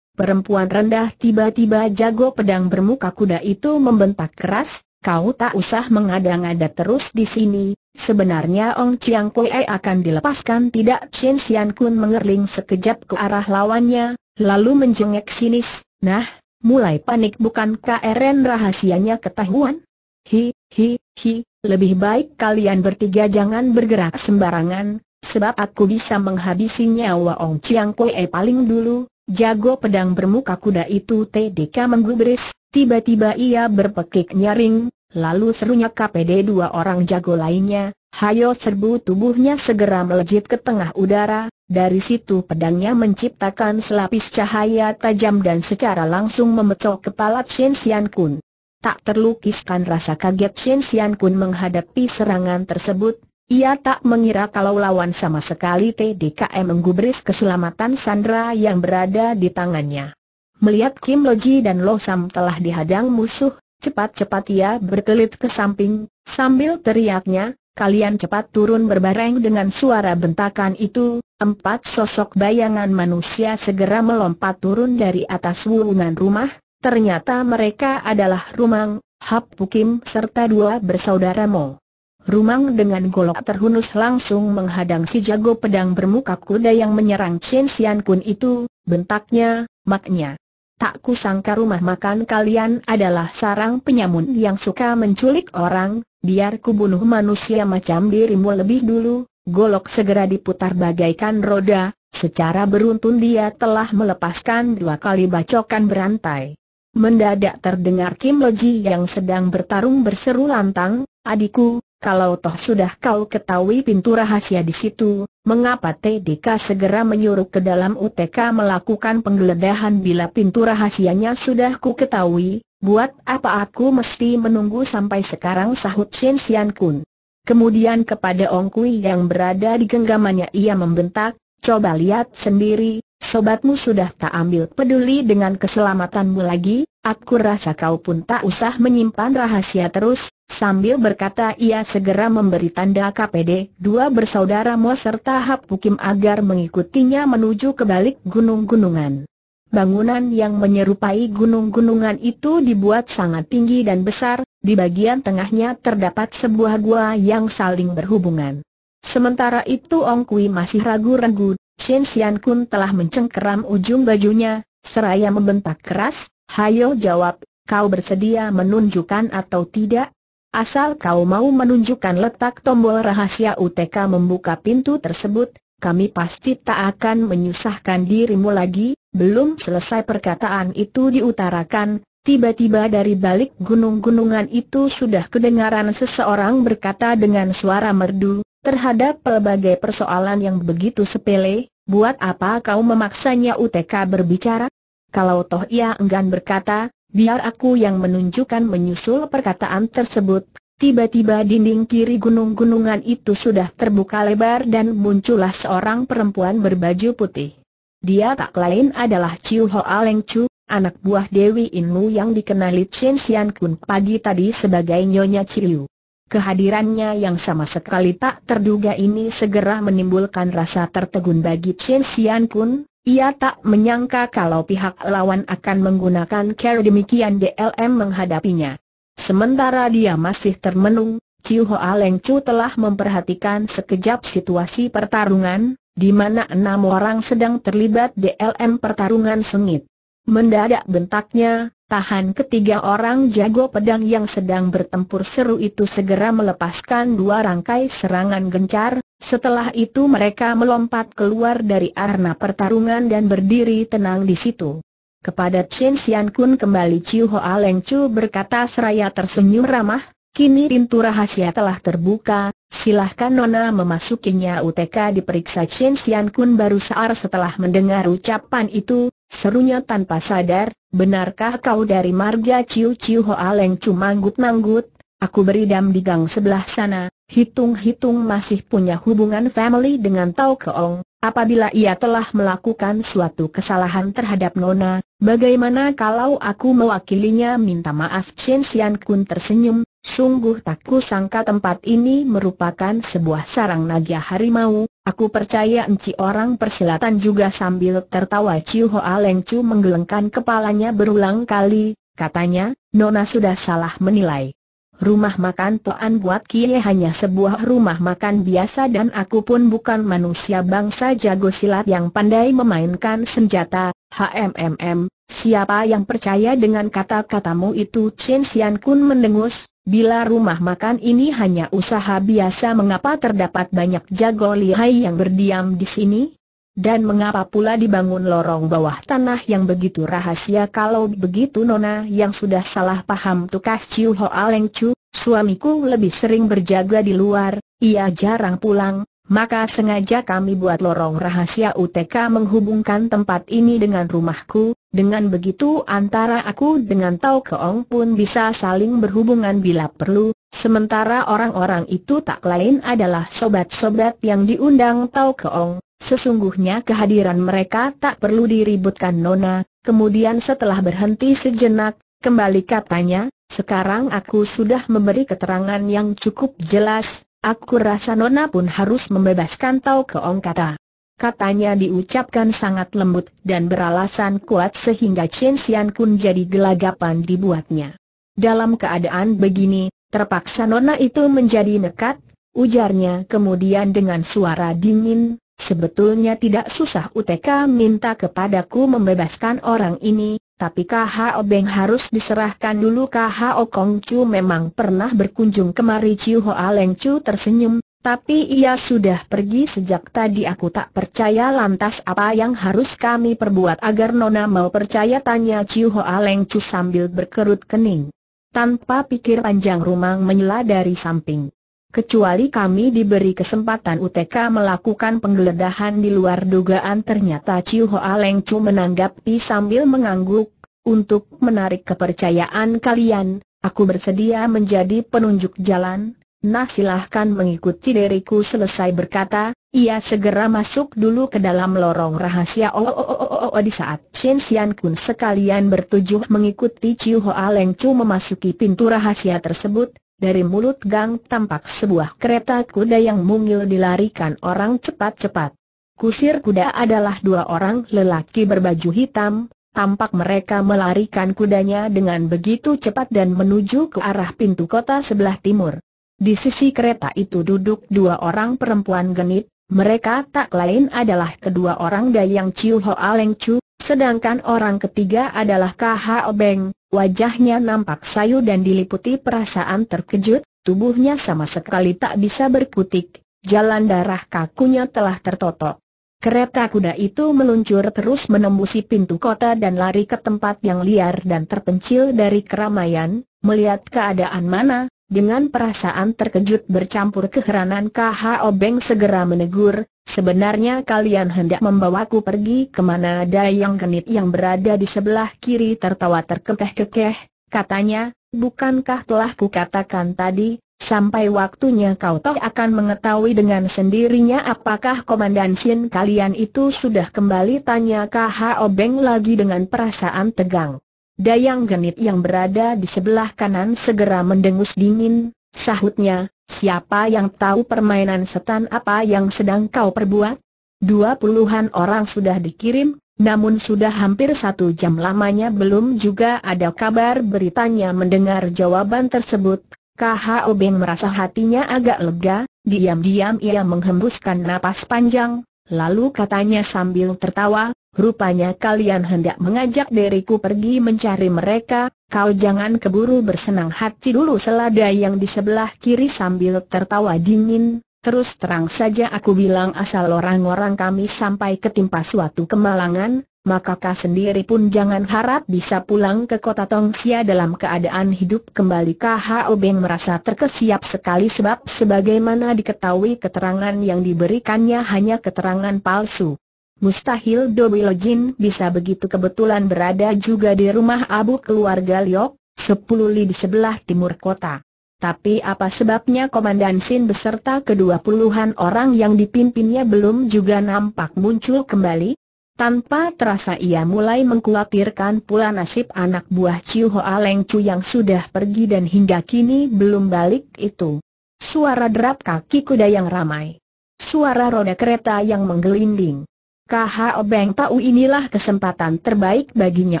Perempuan rendah tiba-tiba jago pedang bermuka kuda itu membentak keras, kau tak usah mengada-ngada terus di sini, Sebenarnya Ong Chiang Kue akan dilepaskan tidak Chen Xian Kun mengerling sekejap ke arah lawannya, lalu menjengek sinis, nah, mulai panik bukan KRN rahasianya ketahuan? Hi, hi, hi, lebih baik kalian bertiga jangan bergerak sembarangan, sebab aku bisa menghabisi nyawa Ong Chiang Kue eh, paling dulu, jago pedang bermuka kuda itu TDK menggubris, tiba-tiba ia berpekik nyaring, Lalu serunya KPD dua orang jago lainnya, hayo serbu tubuhnya segera melejit ke tengah udara, dari situ pedangnya menciptakan selapis cahaya tajam dan secara langsung memecok kepala Chen Xian Kun. Tak terlukiskan rasa kaget Chen Xian Kun menghadapi serangan tersebut, ia tak mengira kalau lawan sama sekali TDKM menggubris keselamatan Sandra yang berada di tangannya. Melihat Kim Loji dan Lo Sam telah dihadang musuh, Cepat-cepat ia berkelit ke samping, sambil teriaknya, kalian cepat turun berbareng dengan suara bentakan itu, empat sosok bayangan manusia segera melompat turun dari atas wulungan rumah, ternyata mereka adalah Rumang, Hap Pukim serta dua bersaudara Mo. Rumang dengan golok terhunus langsung menghadang si jago pedang bermuka kuda yang menyerang Chen Xian Kun itu, bentaknya, maknya. Tak kusangka rumah makan kalian adalah sarang penyamun yang suka menculik orang, biar kubunuh manusia macam dirimu lebih dulu, golok segera diputar bagaikan roda, secara beruntun dia telah melepaskan dua kali bacokan berantai. Mendadak terdengar Kim Loji yang sedang bertarung berseru lantang, adikku, kalau toh sudah kau ketahui pintu rahasia di situ, mengapa TDK segera menyuruh ke dalam UTK melakukan penggeledahan bila pintu rahasianya sudah ku ketahui, buat apa aku mesti menunggu sampai sekarang sahut Shen Xian Kun. Kemudian kepada Ong Kui yang berada di genggamannya ia membentak, coba lihat sendiri, sobatmu sudah tak ambil peduli dengan keselamatanmu lagi, aku rasa kau pun tak usah menyimpan rahasia terus, sambil berkata ia segera memberi tanda KPD dua bersaudara Mo serta Hap agar mengikutinya menuju ke balik gunung-gunungan. Bangunan yang menyerupai gunung-gunungan itu dibuat sangat tinggi dan besar, di bagian tengahnya terdapat sebuah gua yang saling berhubungan. Sementara itu Ong Kui masih ragu-ragu, Shen Xian Kun telah mencengkeram ujung bajunya, seraya membentak keras, Hayo jawab, kau bersedia menunjukkan atau tidak? Asal kau mau menunjukkan letak tombol rahasia UTK membuka pintu tersebut, kami pasti tak akan menyusahkan dirimu lagi, belum selesai perkataan itu diutarakan, Tiba-tiba dari balik gunung-gunungan itu sudah kedengaran seseorang berkata dengan suara merdu, Terhadap pelbagai persoalan yang begitu sepele, buat apa kau memaksanya UTK berbicara? Kalau toh ia enggan berkata, biar aku yang menunjukkan menyusul perkataan tersebut. Tiba-tiba dinding kiri gunung-gunungan itu sudah terbuka lebar dan muncullah seorang perempuan berbaju putih. Dia tak lain adalah Chiu Ho Aleng Chu, anak buah Dewi Inmu yang dikenali Chen Xian Kun pagi tadi sebagai Nyonya Chiu. Kehadirannya yang sama sekali tak terduga ini segera menimbulkan rasa tertegun bagi Chen Xian Kun. Ia tak menyangka kalau pihak lawan akan menggunakan cara demikian DLM menghadapinya. Sementara dia masih termenung, Chiu Hoa Leng Chu telah memperhatikan sekejap situasi pertarungan, di mana enam orang sedang terlibat DLM pertarungan sengit. Mendadak bentaknya, Tahan ketiga orang jago pedang yang sedang bertempur seru itu segera melepaskan dua rangkai serangan gencar, setelah itu mereka melompat keluar dari arena pertarungan dan berdiri tenang di situ. Kepada Chen Xian Kun kembali Chiu Hoa Leng Chu berkata seraya tersenyum ramah, kini pintu rahasia telah terbuka, silahkan Nona memasukinya UTK diperiksa Chen Xian Kun baru saar setelah mendengar ucapan itu, serunya tanpa sadar, benarkah kau dari marga Ciu Ciu Hoa Leng Cu manggut aku beridam di gang sebelah sana, hitung-hitung masih punya hubungan family dengan Tau Keong, apabila ia telah melakukan suatu kesalahan terhadap Nona, bagaimana kalau aku mewakilinya minta maaf Chen Sian Kun tersenyum, sungguh tak kusangka tempat ini merupakan sebuah sarang naga harimau, Aku percaya enci orang persilatan juga sambil tertawa Ciu Hoa Leng menggelengkan kepalanya berulang kali, katanya, Nona sudah salah menilai. Rumah makan Toan buat Kie hanya sebuah rumah makan biasa dan aku pun bukan manusia bangsa jago silat yang pandai memainkan senjata, HMMM, siapa yang percaya dengan kata-katamu itu Chen Xian Kun mendengus, Bila rumah makan ini hanya usaha biasa mengapa terdapat banyak jago lihai yang berdiam di sini? Dan mengapa pula dibangun lorong bawah tanah yang begitu rahasia kalau begitu Nona yang sudah salah paham tukas Ciu Hoa Leng Chu, suamiku lebih sering berjaga di luar, ia jarang pulang, maka sengaja kami buat lorong rahasia UTK menghubungkan tempat ini dengan rumahku, dengan begitu antara aku dengan Tau Keong pun bisa saling berhubungan bila perlu, sementara orang-orang itu tak lain adalah sobat-sobat yang diundang Tau Keong, Sesungguhnya kehadiran mereka tak perlu diributkan Nona, kemudian setelah berhenti sejenak, kembali katanya, sekarang aku sudah memberi keterangan yang cukup jelas, Aku rasa Nona pun harus membebaskan Tau Keong kata. Katanya diucapkan sangat lembut dan beralasan kuat sehingga Chen Xian Kun jadi gelagapan dibuatnya. Dalam keadaan begini, terpaksa Nona itu menjadi nekat, ujarnya kemudian dengan suara dingin, sebetulnya tidak susah UTK minta kepadaku membebaskan orang ini, tapi KHO Beng harus diserahkan dulu KHO Kong Chu memang pernah berkunjung kemari Chiu Hoa Leng Chu tersenyum, tapi ia sudah pergi sejak tadi aku tak percaya lantas apa yang harus kami perbuat agar Nona mau percaya tanya Chiu Hoa Leng Chu sambil berkerut kening. Tanpa pikir panjang Rumang menyela dari samping. Kecuali kami diberi kesempatan UTK melakukan penggeledahan di luar dugaan ternyata Ciu Hoa Leng Chu menanggapi sambil mengangguk, untuk menarik kepercayaan kalian, aku bersedia menjadi penunjuk jalan, nah silahkan mengikuti diriku selesai berkata, ia segera masuk dulu ke dalam lorong rahasia oh, oh, oh, oh, oh oh di saat Chen Xian Kun sekalian bertujuh mengikuti Ciu Hoa Leng Chu memasuki pintu rahasia tersebut, dari mulut gang tampak sebuah kereta kuda yang mungil dilarikan orang cepat-cepat. Kusir kuda adalah dua orang lelaki berbaju hitam, tampak mereka melarikan kudanya dengan begitu cepat dan menuju ke arah pintu kota sebelah timur. Di sisi kereta itu duduk dua orang perempuan genit, mereka tak lain adalah kedua orang Dayang Chiu Hoa Leng Chu Sedangkan orang ketiga adalah KH Obeng, wajahnya nampak sayu dan diliputi perasaan terkejut, tubuhnya sama sekali tak bisa berkutik, jalan darah kakunya telah tertotok. Kereta kuda itu meluncur terus menembusi pintu kota dan lari ke tempat yang liar dan terpencil dari keramaian, melihat keadaan mana, dengan perasaan terkejut bercampur keheranan KH Obeng segera menegur, Sebenarnya kalian hendak membawaku pergi kemana Dayang Genit yang berada di sebelah kiri tertawa terkekeh-kekeh, katanya, bukankah telah kukatakan tadi, sampai waktunya kau toh akan mengetahui dengan sendirinya apakah Komandan Sin kalian itu sudah kembali tanya KH Obeng lagi dengan perasaan tegang. Dayang Genit yang berada di sebelah kanan segera mendengus dingin, Sahutnya, siapa yang tahu permainan setan apa yang sedang kau perbuat? Dua puluhan orang sudah dikirim, namun sudah hampir satu jam lamanya belum juga ada kabar beritanya mendengar jawaban tersebut. KHO Beng merasa hatinya agak lega, diam-diam ia menghembuskan napas panjang, lalu katanya sambil tertawa, Rupanya kalian hendak mengajak diriku pergi mencari mereka, kau jangan keburu bersenang hati dulu selada yang di sebelah kiri sambil tertawa dingin, terus terang saja aku bilang asal orang-orang kami sampai ketimpa suatu kemalangan, maka kau sendiri pun jangan harap bisa pulang ke kota Tongsia dalam keadaan hidup kembali KHO Beng merasa terkesiap sekali sebab sebagaimana diketahui keterangan yang diberikannya hanya keterangan palsu Mustahil Dobilo Jin bisa begitu kebetulan berada juga di rumah abu keluarga Liok, 10 li di sebelah timur kota. Tapi apa sebabnya Komandan Sin beserta kedua puluhan orang yang dipimpinnya belum juga nampak muncul kembali? Tanpa terasa ia mulai mengkhawatirkan pula nasib anak buah Ciu Hoa Leng Chu yang sudah pergi dan hingga kini belum balik itu. Suara derap kaki kuda yang ramai. Suara roda kereta yang menggelinding KH obeng tahu inilah kesempatan terbaik baginya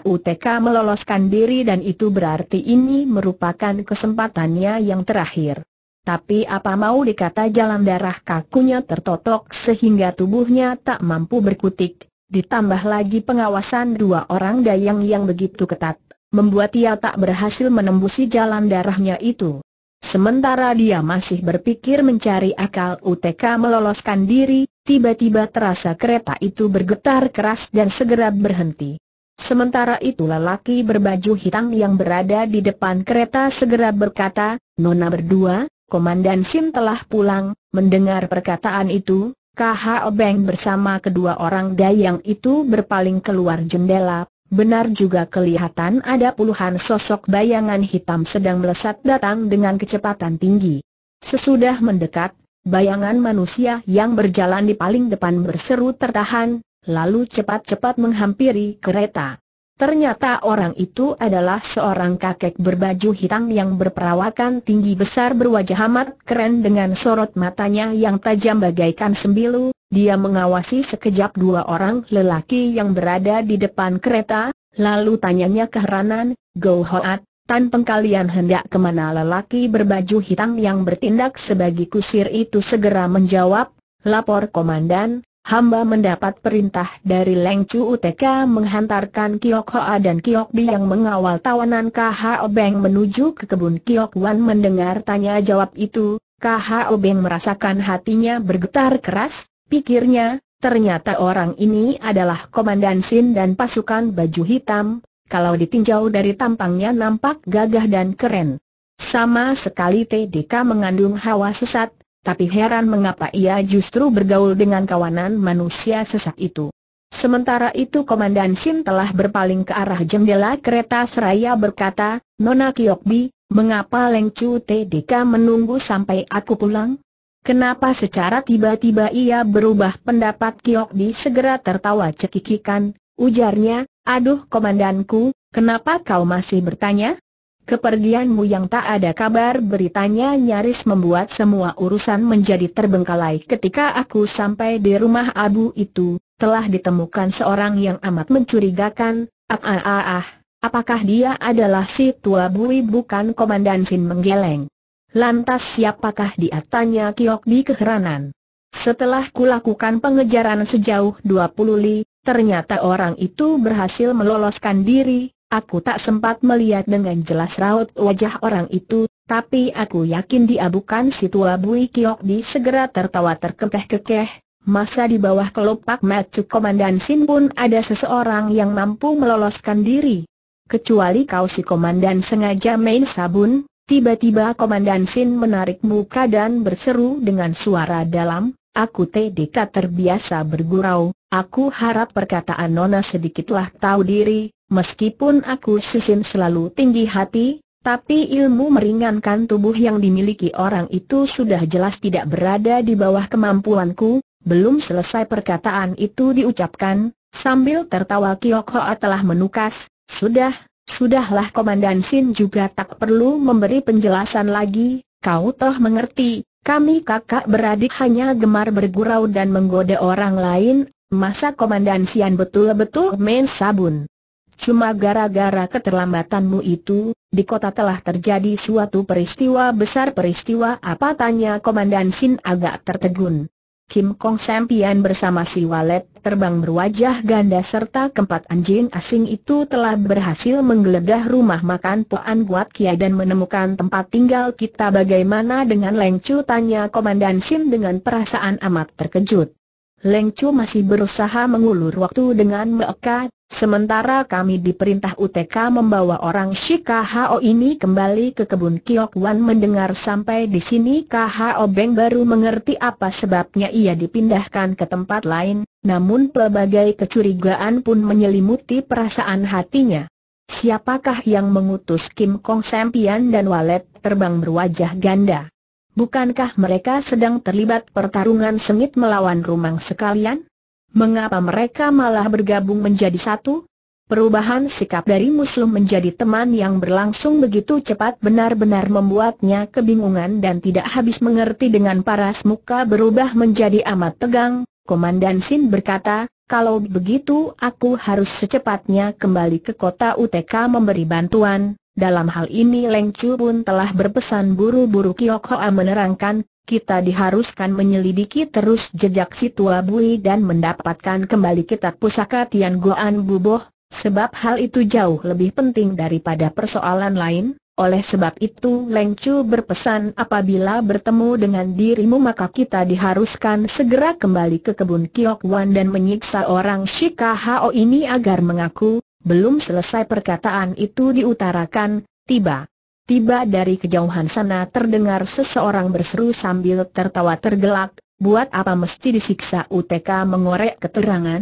UTK meloloskan diri dan itu berarti ini merupakan kesempatannya yang terakhir. Tapi apa mau dikata jalan darah kakunya tertotok sehingga tubuhnya tak mampu berkutik, ditambah lagi pengawasan dua orang dayang yang begitu ketat, membuat ia tak berhasil menembusi jalan darahnya itu. Sementara dia masih berpikir mencari akal UTK meloloskan diri, tiba-tiba terasa kereta itu bergetar keras dan segera berhenti. Sementara itu lelaki berbaju hitam yang berada di depan kereta segera berkata, Nona berdua, Komandan Sim telah pulang, mendengar perkataan itu, KH Obeng bersama kedua orang dayang itu berpaling keluar jendela, benar juga kelihatan ada puluhan sosok bayangan hitam sedang melesat datang dengan kecepatan tinggi. Sesudah mendekat, Bayangan manusia yang berjalan di paling depan berseru tertahan, lalu cepat-cepat menghampiri kereta. Ternyata orang itu adalah seorang kakek berbaju hitam yang berperawakan tinggi besar berwajah amat keren dengan sorot matanya yang tajam bagaikan sembilu, dia mengawasi sekejap dua orang lelaki yang berada di depan kereta, lalu tanyanya keheranan, Go Hoat, Tan pengkalian hendak kemana lelaki berbaju hitam yang bertindak sebagai kusir itu segera menjawab, lapor komandan, hamba mendapat perintah dari Leng Chu UTK menghantarkan Kiok Hoa dan Kiok Bi yang mengawal tawanan KH Obeng menuju ke kebun Kiok Wan mendengar tanya jawab itu, KH Obeng merasakan hatinya bergetar keras, pikirnya, Ternyata orang ini adalah Komandan Sin dan pasukan baju hitam, kalau ditinjau dari tampangnya nampak gagah dan keren. Sama sekali TDK mengandung hawa sesat, tapi heran mengapa ia justru bergaul dengan kawanan manusia sesat itu. Sementara itu Komandan Sin telah berpaling ke arah jendela kereta seraya berkata, Nona Kyokbi, mengapa Leng TDK menunggu sampai aku pulang? Kenapa secara tiba-tiba ia berubah pendapat Kiyokbi segera tertawa cekikikan, ujarnya, Aduh komandanku, kenapa kau masih bertanya? Kepergianmu yang tak ada kabar beritanya nyaris membuat semua urusan menjadi terbengkalai ketika aku sampai di rumah abu itu, telah ditemukan seorang yang amat mencurigakan, ah ah ah, ah. apakah dia adalah si tua bui bukan komandan Sin menggeleng. Lantas siapakah dia tanya Kiok di keheranan. Setelah kulakukan pengejaran sejauh 20 li, Ternyata orang itu berhasil meloloskan diri, aku tak sempat melihat dengan jelas raut wajah orang itu, tapi aku yakin dia bukan si tua Bui Kiok Di segera tertawa terkekeh-kekeh, Masa di bawah kelopak mata, Komandan Sin pun ada seseorang yang mampu meloloskan diri. Kecuali kau si Komandan sengaja main sabun, tiba-tiba Komandan Sin menarik muka dan berseru dengan suara dalam, Aku TDK terbiasa bergurau, aku harap perkataan Nona sedikitlah tahu diri, meskipun aku sisim selalu tinggi hati, tapi ilmu meringankan tubuh yang dimiliki orang itu sudah jelas tidak berada di bawah kemampuanku, belum selesai perkataan itu diucapkan, sambil tertawa Kiok Hoa telah menukas, sudah, sudahlah Komandan Sin juga tak perlu memberi penjelasan lagi, kau toh mengerti, kami kakak beradik hanya gemar bergurau dan menggoda orang lain, masa Komandan Sian betul-betul main sabun. Cuma gara-gara keterlambatanmu itu, di kota telah terjadi suatu peristiwa besar peristiwa apa tanya Komandan Sin agak tertegun. Kim Kong Sampian bersama si walet terbang berwajah ganda serta keempat anjing asing itu telah berhasil menggeledah rumah makan Puan Guat Kia dan menemukan tempat tinggal kita bagaimana dengan Leng tanya Komandan Sim dengan perasaan amat terkejut. Leng Chu masih berusaha mengulur waktu dengan mereka, sementara kami diperintah UTK membawa orang si KHO ini kembali ke kebun Kiok Wan mendengar sampai di sini KHO Beng baru mengerti apa sebabnya ia dipindahkan ke tempat lain, namun pelbagai kecurigaan pun menyelimuti perasaan hatinya. Siapakah yang mengutus Kim Kong Sempian dan Walet terbang berwajah ganda? Bukankah mereka sedang terlibat pertarungan sengit melawan rumang sekalian? Mengapa mereka malah bergabung menjadi satu? Perubahan sikap dari musuh menjadi teman yang berlangsung begitu cepat benar-benar membuatnya kebingungan dan tidak habis mengerti dengan paras muka berubah menjadi amat tegang, Komandan Sin berkata, kalau begitu aku harus secepatnya kembali ke kota UTK memberi bantuan, dalam hal ini Leng Chu pun telah berpesan buru-buru Kiok Hoa menerangkan, kita diharuskan menyelidiki terus jejak si Tua Bui dan mendapatkan kembali kitab pusaka Tian Goan Buboh, sebab hal itu jauh lebih penting daripada persoalan lain. Oleh sebab itu Leng Chu berpesan apabila bertemu dengan dirimu maka kita diharuskan segera kembali ke kebun Kiok Wan dan menyiksa orang Shika Hao ini agar mengaku, belum selesai perkataan itu diutarakan, tiba. Tiba dari kejauhan sana terdengar seseorang berseru sambil tertawa tergelak, buat apa mesti disiksa UTK mengorek keterangan?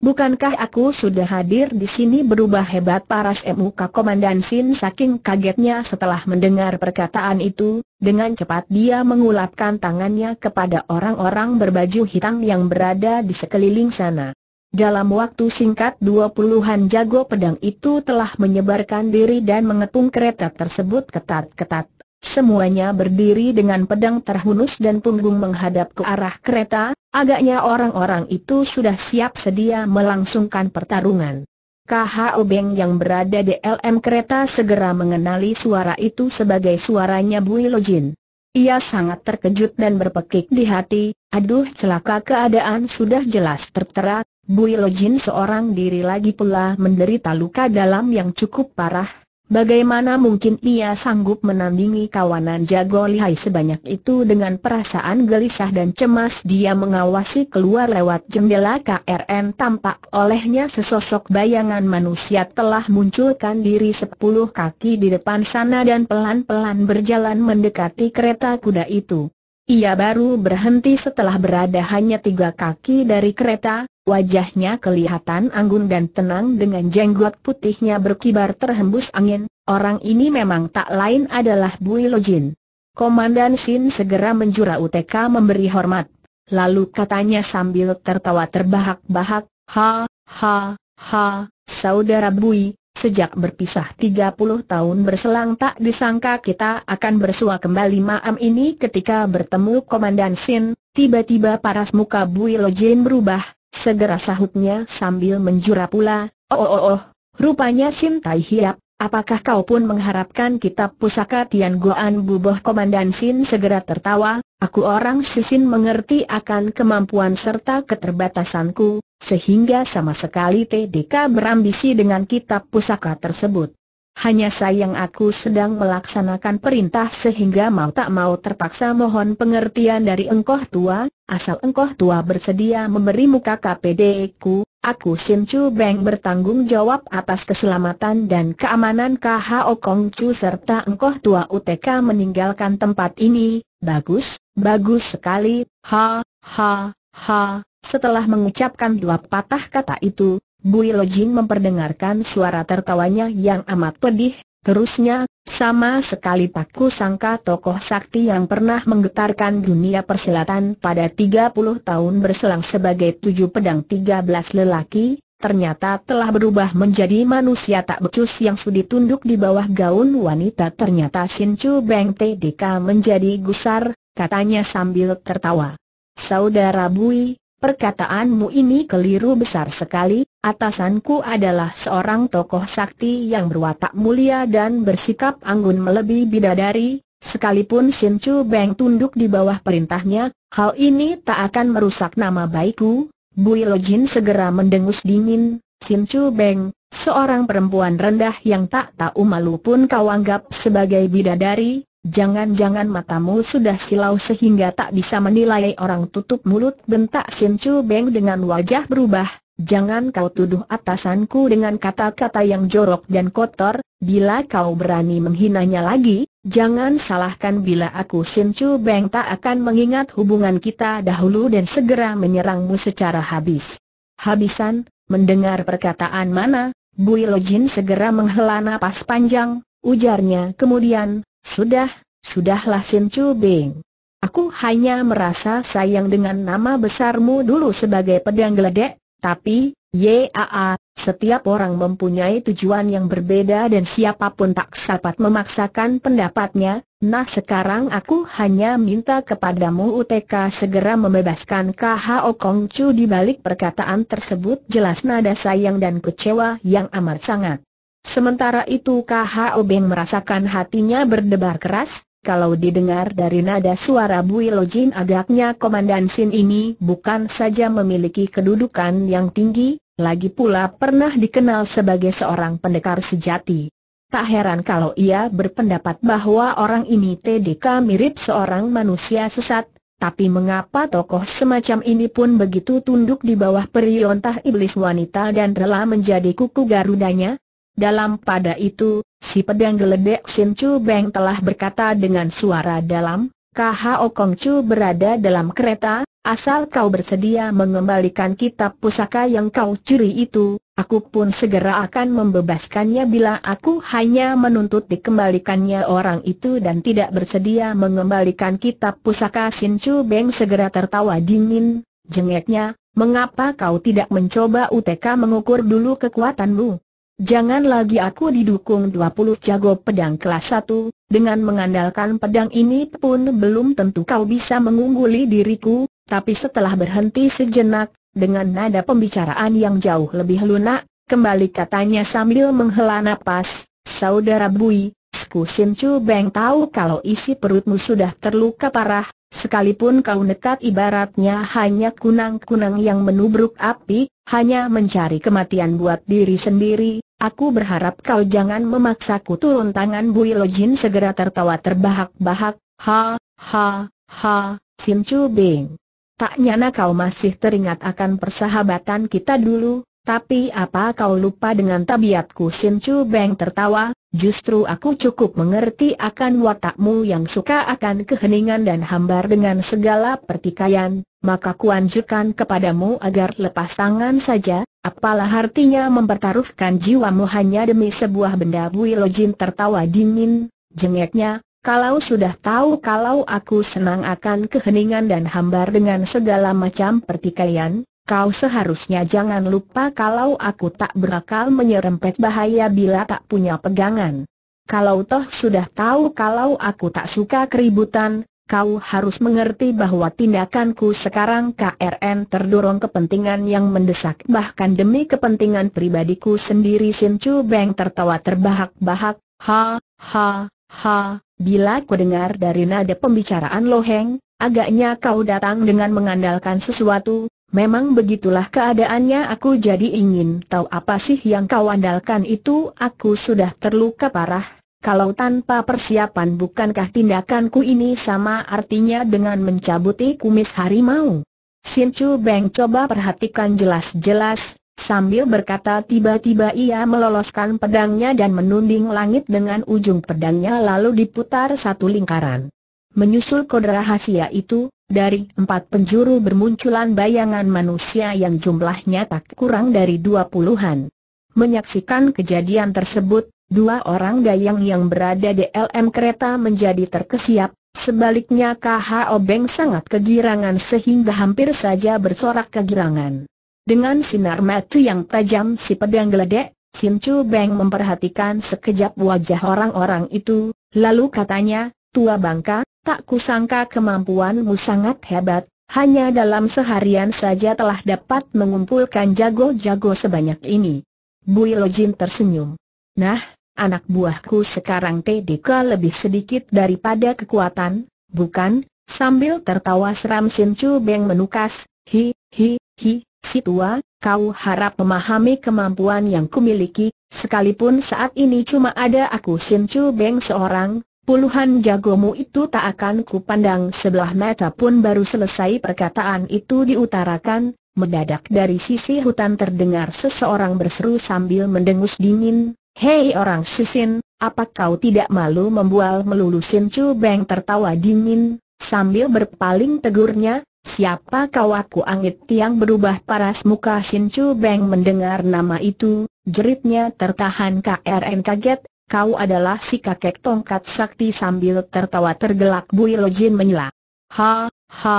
Bukankah aku sudah hadir di sini berubah hebat paras MUK Komandan Sin saking kagetnya setelah mendengar perkataan itu, dengan cepat dia mengulapkan tangannya kepada orang-orang berbaju hitam yang berada di sekeliling sana. Dalam waktu singkat dua puluhan jago pedang itu telah menyebarkan diri dan mengepung kereta tersebut ketat-ketat. Semuanya berdiri dengan pedang terhunus dan punggung menghadap ke arah kereta, agaknya orang-orang itu sudah siap sedia melangsungkan pertarungan. KHO Beng yang berada di LM kereta segera mengenali suara itu sebagai suaranya Bui Lojin. Ia sangat terkejut dan berpekik di hati, aduh celaka keadaan sudah jelas tertera, Bui Jin seorang diri lagi pula menderita luka dalam yang cukup parah, Bagaimana mungkin ia sanggup menandingi kawanan jago lihai sebanyak itu dengan perasaan gelisah dan cemas dia mengawasi keluar lewat jendela KRN tampak olehnya sesosok bayangan manusia telah munculkan diri sepuluh kaki di depan sana dan pelan-pelan berjalan mendekati kereta kuda itu. Ia baru berhenti setelah berada hanya tiga kaki dari kereta, wajahnya kelihatan anggun dan tenang dengan jenggot putihnya berkibar terhembus angin, orang ini memang tak lain adalah Bui Lojin. Komandan Sin segera menjura UTK memberi hormat. Lalu katanya sambil tertawa terbahak-bahak, ha, ha, ha, saudara Bui, Sejak berpisah 30 tahun berselang tak disangka kita akan bersua kembali maam ini ketika bertemu Komandan Sin, tiba-tiba paras muka Bui Jin berubah, segera sahutnya sambil menjura pula, oh oh oh, oh. rupanya Sin Tai Hiap, Apakah kau pun mengharapkan kitab pusaka Tian Goan Buboh Komandan Sin segera tertawa, aku orang Sisin mengerti akan kemampuan serta keterbatasanku, sehingga sama sekali TDK berambisi dengan kitab pusaka tersebut. Hanya sayang aku sedang melaksanakan perintah sehingga mau tak mau terpaksa mohon pengertian dari engkau tua, Asal engkau tua bersedia memberimu KPD ku, aku Sim Chu Beng bertanggung jawab atas keselamatan dan keamanan O Kong Chu serta engkau tua UTK meninggalkan tempat ini, bagus, bagus sekali, ha, ha, ha. Setelah mengucapkan dua patah kata itu, Bui Jing memperdengarkan suara tertawanya yang amat pedih, Terusnya, sama sekali tak kusangka tokoh sakti yang pernah menggetarkan dunia perselatan pada 30 tahun berselang sebagai tujuh pedang tiga belas lelaki, ternyata telah berubah menjadi manusia tak becus yang sudi tunduk di bawah gaun wanita ternyata Shin Chu Beng TDK menjadi gusar, katanya sambil tertawa. Saudara Bui, perkataanmu ini keliru besar sekali, Atasanku adalah seorang tokoh sakti yang berwatak mulia dan bersikap anggun melebihi bidadari, sekalipun Sin Chu Beng tunduk di bawah perintahnya, hal ini tak akan merusak nama baikku. Bui Jin segera mendengus dingin, Sin Chu Beng, seorang perempuan rendah yang tak tahu malu pun kau anggap sebagai bidadari, jangan-jangan matamu sudah silau sehingga tak bisa menilai orang tutup mulut bentak Sin Chu Beng dengan wajah berubah Jangan kau tuduh atasanku dengan kata-kata yang jorok dan kotor, bila kau berani menghinanya lagi, jangan salahkan bila aku Sin Chu Beng tak akan mengingat hubungan kita dahulu dan segera menyerangmu secara habis. Habisan, mendengar perkataan mana, Bui Jin segera menghela napas panjang, ujarnya kemudian, sudah, sudahlah Sin Chu Beng. Aku hanya merasa sayang dengan nama besarmu dulu sebagai pedang geledek, tapi, Yaa, setiap orang mempunyai tujuan yang berbeda dan siapapun tak dapat memaksakan pendapatnya, nah sekarang aku hanya minta kepadamu UTK segera membebaskan KH Kong Chu di balik perkataan tersebut jelas nada sayang dan kecewa yang amat sangat. Sementara itu KH Obeng merasakan hatinya berdebar keras, kalau didengar dari nada suara Bui agaknya Komandan Sin ini bukan saja memiliki kedudukan yang tinggi, lagi pula pernah dikenal sebagai seorang pendekar sejati. Tak heran kalau ia berpendapat bahwa orang ini TDK mirip seorang manusia sesat, tapi mengapa tokoh semacam ini pun begitu tunduk di bawah periontah iblis wanita dan rela menjadi kuku garudanya? Dalam pada itu, si pedang geledek Sin Chu Beng telah berkata dengan suara dalam, KHO Kong Chu berada dalam kereta, asal kau bersedia mengembalikan kitab pusaka yang kau curi itu, aku pun segera akan membebaskannya bila aku hanya menuntut dikembalikannya orang itu dan tidak bersedia mengembalikan kitab pusaka Sin Chu Beng segera tertawa dingin, jengeknya, mengapa kau tidak mencoba UTK mengukur dulu kekuatanmu? Jangan lagi aku didukung 20 jago pedang kelas 1, dengan mengandalkan pedang ini pun belum tentu kau bisa mengungguli diriku, tapi setelah berhenti sejenak, dengan nada pembicaraan yang jauh lebih lunak, kembali katanya sambil menghela napas, Saudara Bui, Sku Sin Chu Beng tahu kalau isi perutmu sudah terluka parah, sekalipun kau nekat ibaratnya hanya kunang-kunang yang menubruk api, hanya mencari kematian buat diri sendiri, Aku berharap kau jangan memaksaku turun tangan Bui Jin segera tertawa terbahak-bahak, ha, ha, ha, Sim Chu Bing. Tak nyana kau masih teringat akan persahabatan kita dulu, tapi apa kau lupa dengan tabiatku Sim Chu Bing tertawa, justru aku cukup mengerti akan watakmu yang suka akan keheningan dan hambar dengan segala pertikaian, maka kuanjurkan kepadamu agar lepas tangan saja, Apalah artinya mempertaruhkan jiwamu hanya demi sebuah benda Bui tertawa dingin, jengeknya, kalau sudah tahu kalau aku senang akan keheningan dan hambar dengan segala macam pertikaian, Kau seharusnya jangan lupa kalau aku tak berakal menyerempet bahaya bila tak punya pegangan. Kalau toh sudah tahu kalau aku tak suka keributan, kau harus mengerti bahwa tindakanku sekarang KRN terdorong kepentingan yang mendesak bahkan demi kepentingan pribadiku sendiri Sin Chu Beng tertawa terbahak-bahak, ha, ha, ha, bila ku dengar dari nada pembicaraan Heng, agaknya kau datang dengan mengandalkan sesuatu, memang begitulah keadaannya aku jadi ingin tahu apa sih yang kau andalkan itu aku sudah terluka parah kalau tanpa persiapan bukankah tindakanku ini sama artinya dengan mencabuti kumis harimau? Sin Chu Beng coba perhatikan jelas-jelas, Sambil berkata tiba-tiba ia meloloskan pedangnya dan menunding langit dengan ujung pedangnya lalu diputar satu lingkaran. Menyusul kode rahasia itu, dari empat penjuru bermunculan bayangan manusia yang jumlahnya tak kurang dari dua puluhan. Menyaksikan kejadian tersebut, Dua orang dayang yang berada di LM kereta menjadi terkesiap, sebaliknya KH Obeng sangat kegirangan sehingga hampir saja bersorak kegirangan. Dengan sinar mata yang tajam si pedang geledek, Sin Chu Beng memperhatikan sekejap wajah orang-orang itu, lalu katanya, Tua Bangka, tak kusangka kemampuanmu sangat hebat, hanya dalam seharian saja telah dapat mengumpulkan jago-jago sebanyak ini. Bui Jin tersenyum. Nah, anak buahku sekarang TDK lebih sedikit daripada kekuatan, bukan? Sambil tertawa seram Sin Chu Beng menukas, hi, hi, hi, si tua, kau harap memahami kemampuan yang kumiliki, sekalipun saat ini cuma ada aku Sin Chu Beng seorang, puluhan jagomu itu tak akan kupandang sebelah mata pun baru selesai perkataan itu diutarakan, Mendadak dari sisi hutan terdengar seseorang berseru sambil mendengus dingin, Hei orang sisin, apa kau tidak malu membual melulu Sin Chu Beng tertawa dingin, sambil berpaling tegurnya, siapa kau aku angit tiang berubah paras muka Sin Chu Beng mendengar nama itu, jeritnya tertahan KRN kaget, kau adalah si kakek tongkat sakti sambil tertawa tergelak Bui Jin menyela. Ha, ha,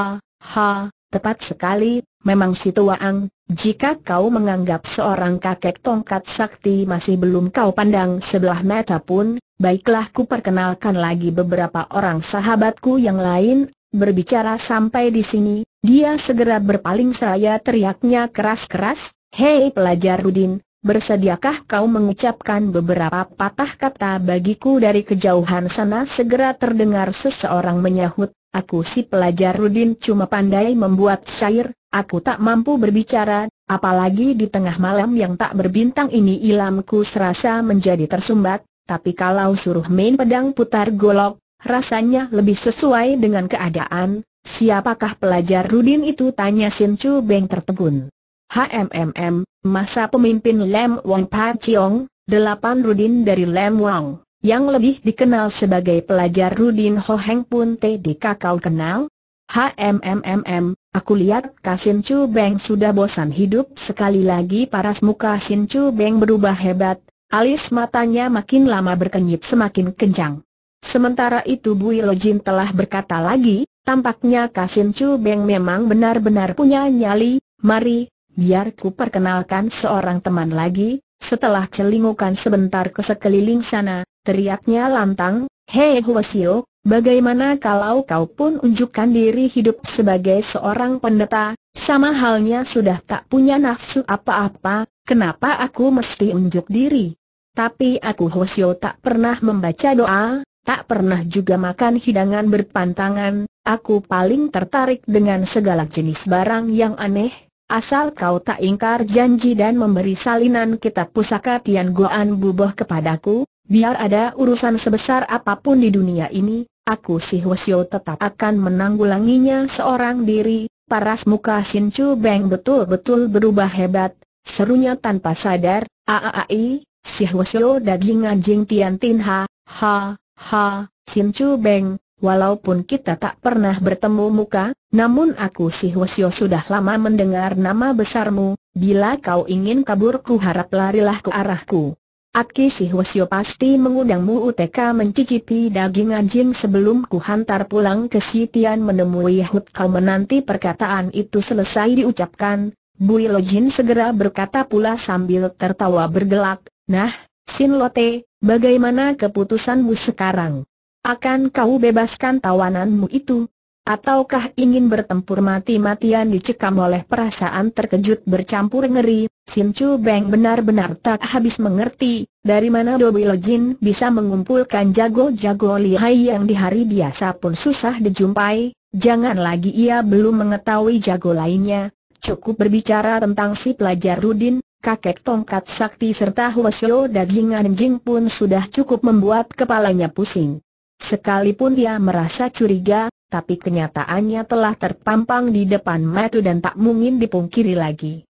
ha, Tepat sekali, memang si ang. jika kau menganggap seorang kakek tongkat sakti masih belum kau pandang sebelah mata pun, baiklah ku perkenalkan lagi beberapa orang sahabatku yang lain, berbicara sampai di sini, dia segera berpaling seraya teriaknya keras-keras, Hei pelajar Rudin, bersediakah kau mengucapkan beberapa patah kata bagiku dari kejauhan sana segera terdengar seseorang menyahut, Aku si pelajar Rudin cuma pandai membuat syair, aku tak mampu berbicara, apalagi di tengah malam yang tak berbintang ini ilamku serasa menjadi tersumbat, tapi kalau suruh main pedang putar golok, rasanya lebih sesuai dengan keadaan, siapakah pelajar Rudin itu tanya Sin Chu Beng tertegun. HMMM, masa pemimpin Lem Wong Pa Chiong, delapan Rudin dari Lem Wong yang lebih dikenal sebagai pelajar Rudin Ho Heng pun TDK kau kenal? HMMMM, aku lihat Sin Chu Beng sudah bosan hidup sekali lagi paras muka Sin Chu Beng berubah hebat, alis matanya makin lama berkenyit semakin kencang. Sementara itu Bu Ilojin telah berkata lagi, tampaknya Sin Chu Beng memang benar-benar punya nyali, mari, biar ku perkenalkan seorang teman lagi, setelah celingukan sebentar ke sekeliling sana, Teriaknya lantang, Hei Huasio, bagaimana kalau kau pun unjukkan diri hidup sebagai seorang pendeta, sama halnya sudah tak punya nafsu apa-apa, kenapa aku mesti unjuk diri? Tapi aku Huasio tak pernah membaca doa, tak pernah juga makan hidangan berpantangan, aku paling tertarik dengan segala jenis barang yang aneh, asal kau tak ingkar janji dan memberi salinan kitab pusaka Tian Goan Buboh kepadaku, Biar ada urusan sebesar apapun di dunia ini, aku si Hwasyo tetap akan menanggulanginya seorang diri. Paras muka Sin Chu Beng betul-betul berubah hebat, serunya tanpa sadar, aaai, si Hwasyo daging anjing Tian Tin ha, ha, ha, Sin Chu Beng, Walaupun kita tak pernah bertemu muka, namun aku si Hwasyo sudah lama mendengar nama besarmu, bila kau ingin kabur ku harap larilah ke arahku. Atki si Hwasyo pasti mengundangmu UTK mencicipi daging anjing sebelum ku hantar pulang ke Sitian menemui Hut Kau menanti perkataan itu selesai diucapkan, Bui Jin segera berkata pula sambil tertawa bergelak, Nah, Sin te, bagaimana keputusanmu sekarang? Akan kau bebaskan tawananmu itu? Ataukah ingin bertempur mati-matian dicekam oleh perasaan terkejut bercampur ngeri, Sim Chu Beng benar-benar tak habis mengerti, dari mana Dobilo Jin bisa mengumpulkan jago-jago lihai yang di hari biasa pun susah dijumpai, jangan lagi ia belum mengetahui jago lainnya. Cukup berbicara tentang si pelajar Rudin, kakek tongkat sakti serta Huasyo daging anjing pun sudah cukup membuat kepalanya pusing. Sekalipun ia merasa curiga, tapi kenyataannya telah terpampang di depan Matu dan tak mungkin dipungkiri lagi.